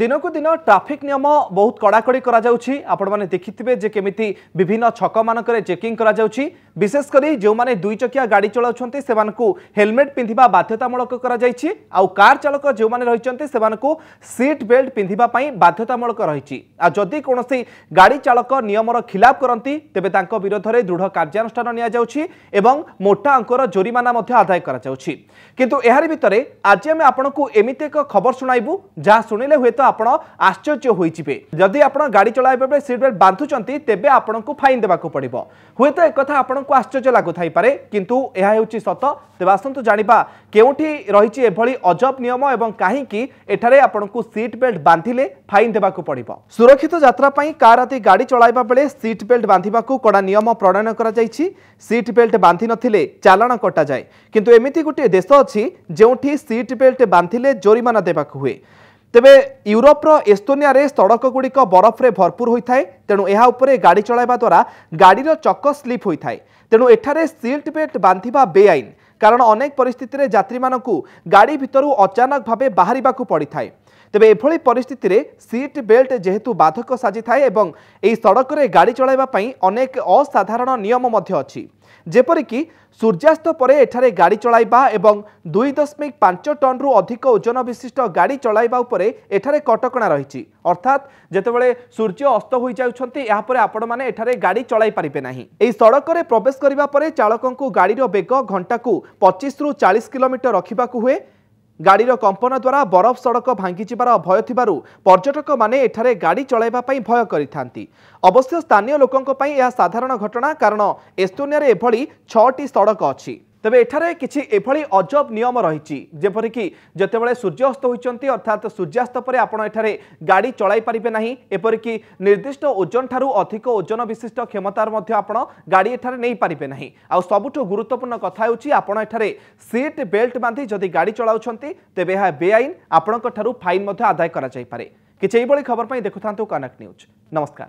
দিনকু দিন ট্রাফিক নিয়ম বহু কড়াকড়ি করা যাচ্ছে আপনার দেখি যে কমিটি বিভিন্ন ছক মানকরে চেকিং করা যাচ্ছে বিশেষ করে যে দুই চকিয়া গাড়ি চলাউছেন সে হেলমেট পিঁধা বাধ্যতামূলক করা যাই কার চালক যে রয়েছেন সে সিট বেল্ট পিঁধা বাধ্যতামূলক রয়েছে আর যদি কৌশি গাড়ি চালক নিয়মর খিলাপ করতে তবে তাঁর বিরোধে দৃঢ় কার্যানুষ্ঠান নিয়াযাচ্ছে এবং মোটা অঙ্কর জরিমানা আদায় করা যাচ্ছে কিন্তু এর ভিতরে আজ আমি আপনার এমিতি এক খবর শুনাইবু যা শুনিলে হুয়ে আপনার আশ্চর্য হয়ে যাবে যদি আপনার গাড়ি চলাইবা সিট বেল্ট বাঁধুচ্ছেন তবে আপনার ফাইন দেওয়া পড়ব হুয়ে একথা আপনার ଆପଣଙ୍କୁ ଆଶ୍ଚର୍ଯ୍ୟ ଲାଗୁଥାଇପାରେ କିନ୍ତୁ ଏହା ହେଉଛି ସତ ତେବେ ଆସନ୍ତୁ ଜାଣିବା କେଉଁଠି ରହିଛି ଏଭଳି ଅଜବ ନିୟମ ଏବଂ କାହିଁକି ଏଠାରେ ଆପଣଙ୍କୁ ସିଟ୍ ବେଲ୍ଟ ବାନ୍ଧିଲେ ଫାଇନ୍ ଦେବାକୁ ପଡ଼ିବ ସୁରକ୍ଷିତ ଯାତ୍ରା ପାଇଁ କାର୍ ଆଦି ଗାଡ଼ି ଚଳାଇବା ବେଳେ ସିଟ୍ ବେଲ୍ଟ ବାନ୍ଧିବାକୁ କଡ଼ା ନିୟମ ପ୍ରଣୟନ କରାଯାଇଛି ସିଟ୍ ବେଲ୍ଟ ବାନ୍ଧି ନଥିଲେ ଚାଲାଣ କଟାଯାଏ କିନ୍ତୁ ଏମିତି ଗୋଟିଏ ଦେଶ ଅଛି ଯେଉଁଠି ସିଟ୍ ବେଲ୍ଟ ବାନ୍ଧିଲେ ଜୋରିମାନା ଦେବାକୁ ହୁଏ ତେବେ ୟୁରୋପର ଏସ୍ତୋନିଆରେ ସଡ଼କଗୁଡ଼ିକ ବରଫରେ ଭରପୁର ହୋଇଥାଏ ତେଣୁ ଏହା ଉପରେ ଗାଡ଼ି ଚଳାଇବା ଦ୍ୱାରା ଗାଡ଼ିର ଚକ ସ୍ଲିପ୍ ହୋଇଥାଏ ତେଣୁ ଏଠାରେ ସିଟ୍ ବେଲ୍ଟ ବାନ୍ଧିବା ବେଆଇନ କାରଣ ଅନେକ ପରିସ୍ଥିତିରେ ଯାତ୍ରୀମାନଙ୍କୁ ଗାଡ଼ି ଭିତରୁ ଅଚାନକ ଭାବେ ବାହାରିବାକୁ ପଡ଼ିଥାଏ ତେବେ ଏଭଳି ପରିସ୍ଥିତିରେ ସିଟ୍ ବେଲ୍ଟ ଯେହେତୁ ବାଧକ ସାଜିଥାଏ ଏବଂ ଏହି ସଡ଼କରେ ଗାଡ଼ି ଚଳାଇବା ପାଇଁ ଅନେକ ଅସାଧାରଣ ନିୟମ ମଧ୍ୟ ଅଛି ଯେପରିକି ସୂର୍ଯ୍ୟାସ୍ତ ପରେ ଏଠାରେ ଗାଡ଼ି ଚଳାଇବା ଏବଂ ଦୁଇ ଦଶମିକ ପାଞ୍ଚ ଟନ୍ରୁ ଅଧିକ ଓଜନ ବିଶିଷ୍ଟ ଗାଡ଼ି ଚଳାଇବା ଉପରେ ଏଠାରେ କଟକଣା ରହିଛି ଅର୍ଥାତ୍ ଯେତେବେଳେ ସୂର୍ଯ୍ୟ ଅସ୍ତ ହୋଇଯାଉଛନ୍ତି ଏହାପରେ ଆପଣମାନେ ଏଠାରେ ଗାଡ଼ି ଚଳାଇ ପାରିବେ ନାହିଁ ଏହି ସଡ଼କରେ ପ୍ରବେଶ କରିବା ପରେ ଚାଳକଙ୍କୁ ଗାଡ଼ିର ବେଗ ଘଣ୍ଟାକୁ ପଚିଶରୁ ଚାଳିଶ କିଲୋମିଟର ରଖିବାକୁ ହୁଏ ଗାଡ଼ିର କମ୍ପନ ଦ୍ୱାରା ବରଫ ସଡ଼କ ଭାଙ୍ଗିଯିବାର ଭୟ ଥିବାରୁ ପର୍ଯ୍ୟଟକମାନେ ଏଠାରେ ଗାଡ଼ି ଚଳାଇବା ପାଇଁ ଭୟ କରିଥାନ୍ତି ଅବଶ୍ୟ ସ୍ଥାନୀୟ ଲୋକଙ୍କ ପାଇଁ ଏହା ସାଧାରଣ ଘଟଣା କାରଣ ଏସ୍ତୋନିଆରେ ଏଭଳି ଛଅଟି ସଡ଼କ ଅଛି তবে এখানে কিছু এভাবে অজব নিয়ম রয়েছে যেপরিক যেতবে সূর্যাস্ত হয়েছেন অর্থাৎ সূর্যাস্ত পরে আপনার এখানে গাড়ি চলাই পারে না এপরিক নির্দিষ্ট ওজন ঠার অধিক ওজন বিশিষ্ট ক্ষমতার মধ্যে আপনার গাড়ি এখানে নেই পারে না আবুঠু গুরুত্বপূর্ণ কথা হচ্ছে আপনার এখানে সিট বেল্ট বাঁধি যদি গাড়ি চলাউছেন তেবে এ বেআইন আপনার ফাইন আদায় করা যাই পারে কিছু এইভাবে খবর পাই কনক নিউজ নমস্কার